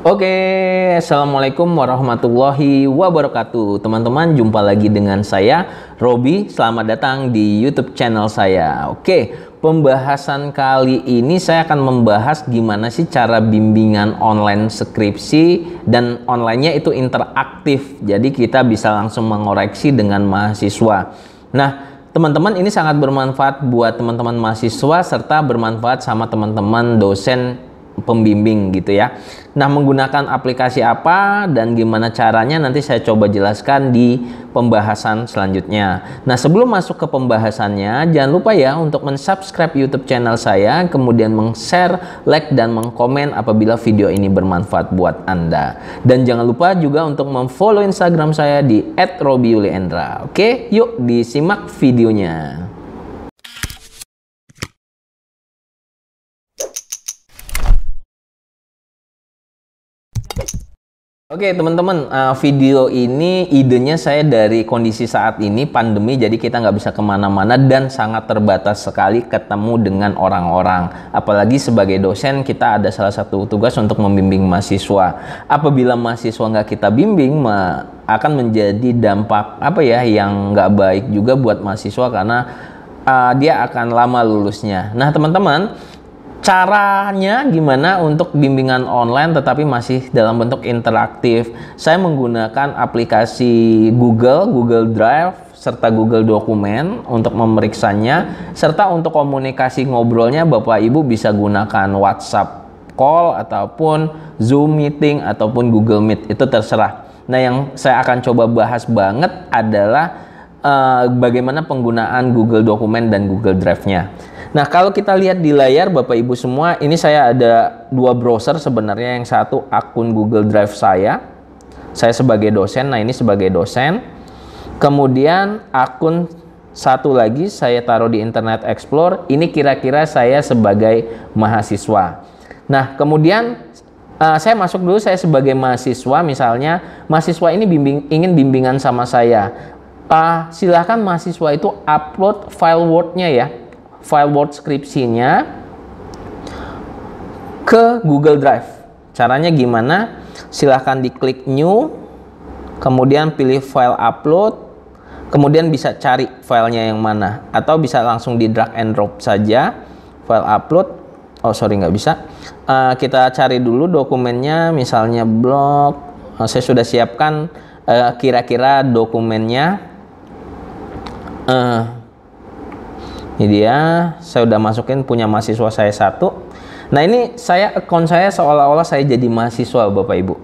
Oke, Assalamualaikum warahmatullahi wabarakatuh Teman-teman, jumpa lagi dengan saya, Robi Selamat datang di Youtube channel saya Oke, pembahasan kali ini saya akan membahas gimana sih cara bimbingan online skripsi Dan onlinenya itu interaktif Jadi kita bisa langsung mengoreksi dengan mahasiswa Nah, teman-teman ini sangat bermanfaat buat teman-teman mahasiswa serta bermanfaat sama teman-teman dosen pembimbing gitu ya. Nah, menggunakan aplikasi apa dan gimana caranya nanti saya coba jelaskan di pembahasan selanjutnya. Nah, sebelum masuk ke pembahasannya, jangan lupa ya untuk mensubscribe YouTube channel saya, kemudian meng-share, like dan mengkomen apabila video ini bermanfaat buat Anda. Dan jangan lupa juga untuk memfollow Instagram saya di @robiuliendra. Oke, yuk disimak videonya. Oke okay, teman-teman, uh, video ini idenya saya dari kondisi saat ini pandemi, jadi kita nggak bisa kemana-mana dan sangat terbatas sekali ketemu dengan orang-orang. Apalagi sebagai dosen kita ada salah satu tugas untuk membimbing mahasiswa. Apabila mahasiswa nggak kita bimbing, ma akan menjadi dampak apa ya yang nggak baik juga buat mahasiswa karena uh, dia akan lama lulusnya. Nah teman-teman, caranya gimana untuk bimbingan online tetapi masih dalam bentuk interaktif. Saya menggunakan aplikasi Google, Google Drive, serta Google Dokumen untuk memeriksanya, serta untuk komunikasi ngobrolnya Bapak Ibu bisa gunakan WhatsApp call ataupun Zoom meeting ataupun Google Meet, itu terserah. Nah, yang saya akan coba bahas banget adalah uh, bagaimana penggunaan Google Dokumen dan Google Drive-nya. Nah, kalau kita lihat di layar Bapak Ibu semua, ini saya ada dua browser sebenarnya. Yang satu akun Google Drive saya. Saya sebagai dosen, nah ini sebagai dosen. Kemudian akun satu lagi saya taruh di Internet Explorer. Ini kira-kira saya sebagai mahasiswa. Nah, kemudian uh, saya masuk dulu saya sebagai mahasiswa misalnya, mahasiswa ini bimbing ingin bimbingan sama saya. Uh, silahkan mahasiswa itu upload file Word-nya ya file Word skripsinya ke Google Drive. Caranya gimana? Silahkan diklik New, kemudian pilih file upload, kemudian bisa cari filenya yang mana, atau bisa langsung di drag and drop saja file upload. Oh sorry nggak bisa. Uh, kita cari dulu dokumennya, misalnya blog. Uh, saya sudah siapkan eh, kira-kira uh, dokumennya. Uh, ini dia saya udah masukin punya mahasiswa saya satu nah ini saya account saya seolah-olah saya jadi mahasiswa bapak ibu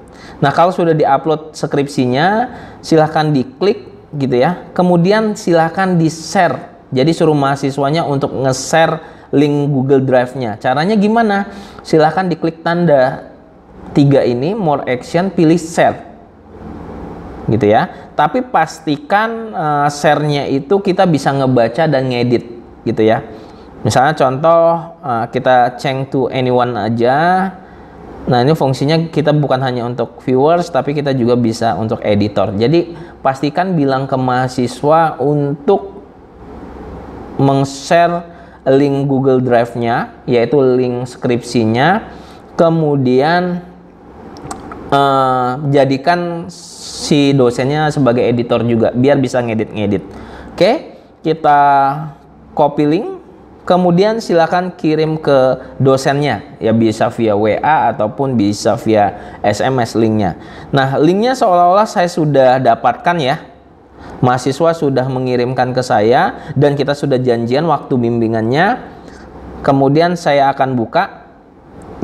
nah kalau sudah diupload skripsinya silahkan diklik gitu ya kemudian silahkan di share jadi suruh mahasiswanya untuk nge-share link Google Drive-nya caranya gimana silahkan diklik tanda tiga ini more action pilih share gitu ya. Tapi pastikan uh, share-nya itu kita bisa ngebaca dan ngedit gitu ya. Misalnya contoh eh, kita change to anyone aja. Nah ini fungsinya kita bukan hanya untuk viewers tapi kita juga bisa untuk editor. Jadi pastikan bilang ke mahasiswa untuk meng-share link Google Drive-nya yaitu link skripsinya. Kemudian uh, jadikan si dosennya sebagai editor juga biar bisa ngedit-ngedit. Oke, okay? kita copy link, kemudian silakan kirim ke dosennya ya bisa via WA ataupun bisa via SMS linknya nah linknya seolah-olah saya sudah dapatkan ya mahasiswa sudah mengirimkan ke saya dan kita sudah janjian waktu bimbingannya kemudian saya akan buka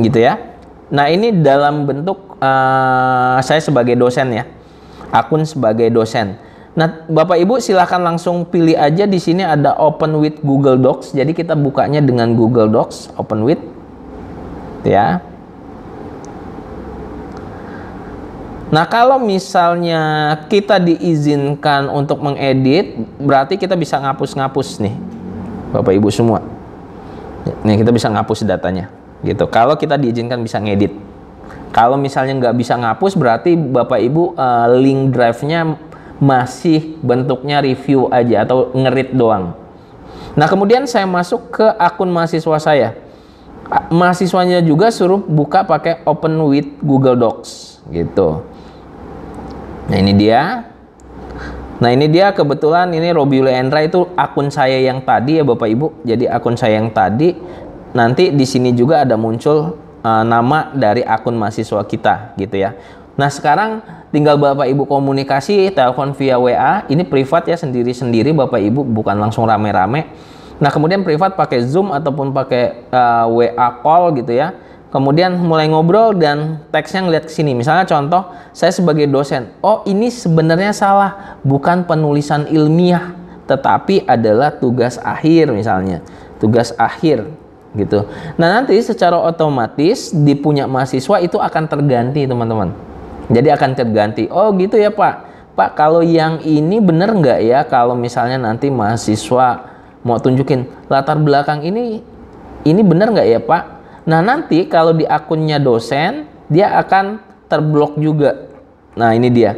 gitu ya nah ini dalam bentuk uh, saya sebagai dosen ya akun sebagai dosen Nah, Bapak Ibu silahkan langsung pilih aja di sini ada open with Google Docs. Jadi kita bukanya dengan Google Docs, open with. Ya. Nah, kalau misalnya kita diizinkan untuk mengedit, berarti kita bisa ngapus-ngapus nih. Bapak Ibu semua. Nih, kita bisa ngapus datanya. Gitu. Kalau kita diizinkan bisa ngedit. Kalau misalnya nggak bisa ngapus, berarti Bapak Ibu uh, link drive-nya masih bentuknya review aja atau ngerit doang. Nah, kemudian saya masuk ke akun mahasiswa saya. Mahasiswanya juga suruh buka pakai open with Google Docs gitu. Nah, ini dia. Nah, ini dia kebetulan ini Robi Endra itu akun saya yang tadi ya Bapak Ibu. Jadi akun saya yang tadi nanti di sini juga ada muncul uh, nama dari akun mahasiswa kita gitu ya. Nah sekarang tinggal Bapak Ibu komunikasi telepon via WA ini privat ya sendiri-sendiri Bapak Ibu bukan langsung rame-rame. Nah kemudian privat pakai Zoom ataupun pakai uh, eh, WA call gitu ya. Kemudian mulai ngobrol dan teksnya ngeliat ke sini. Misalnya contoh, saya sebagai dosen, oh ini sebenarnya salah, bukan penulisan ilmiah, tetapi adalah tugas akhir misalnya. Tugas akhir gitu. Nah nanti secara otomatis di mahasiswa itu akan terganti teman-teman. Jadi akan terganti. Oh gitu ya Pak. Pak kalau yang ini benar nggak ya kalau misalnya nanti mahasiswa mau tunjukin latar belakang ini ini benar nggak ya Pak? Nah nanti kalau di akunnya dosen dia akan terblok juga. Nah ini dia.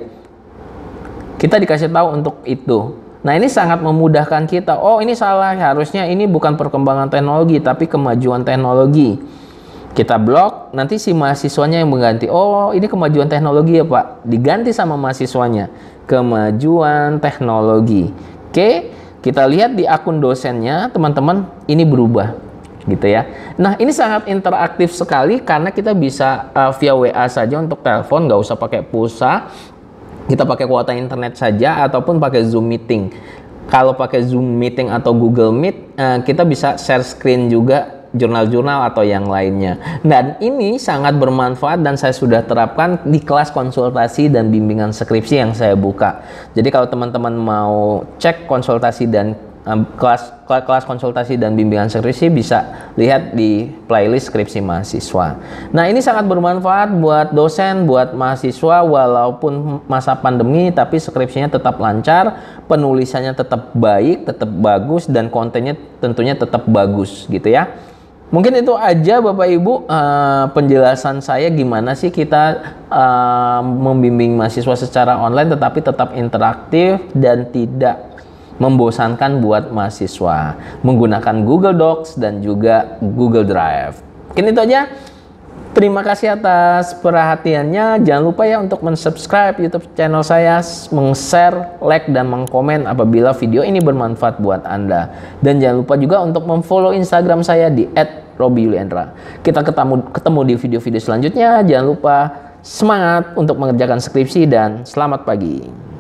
Kita dikasih tahu untuk itu. Nah ini sangat memudahkan kita. Oh ini salah, harusnya ini bukan perkembangan teknologi, tapi kemajuan teknologi. Kita blok, nanti si mahasiswanya yang mengganti. Oh ini kemajuan teknologi ya Pak. Diganti sama mahasiswanya. Kemajuan teknologi. Oke, kita lihat di akun dosennya, teman-teman ini berubah gitu ya. Nah ini sangat interaktif sekali karena kita bisa uh, via WA saja untuk telepon, nggak usah pakai pulsa kita pakai kuota internet saja ataupun pakai Zoom meeting. Kalau pakai Zoom meeting atau Google Meet, eh, kita bisa share screen juga jurnal-jurnal atau yang lainnya. Dan ini sangat bermanfaat dan saya sudah terapkan di kelas konsultasi dan bimbingan skripsi yang saya buka. Jadi kalau teman-teman mau cek konsultasi dan kelas kelas konsultasi dan bimbingan skripsi bisa lihat di playlist skripsi mahasiswa. Nah, ini sangat bermanfaat buat dosen, buat mahasiswa walaupun masa pandemi tapi skripsinya tetap lancar, penulisannya tetap baik, tetap bagus dan kontennya tentunya tetap bagus gitu ya. Mungkin itu aja Bapak Ibu uh, penjelasan saya gimana sih kita uh, membimbing mahasiswa secara online tetapi tetap interaktif dan tidak membosankan buat mahasiswa menggunakan Google Docs dan juga Google Drive. Kini itu aja. Terima kasih atas perhatiannya. Jangan lupa ya untuk mensubscribe YouTube channel saya, meng-share, like, dan mengkomen apabila video ini bermanfaat buat Anda. Dan jangan lupa juga untuk memfollow Instagram saya di @robiuliandra. Kita ketemu ketemu di video-video selanjutnya. Jangan lupa semangat untuk mengerjakan skripsi dan selamat pagi.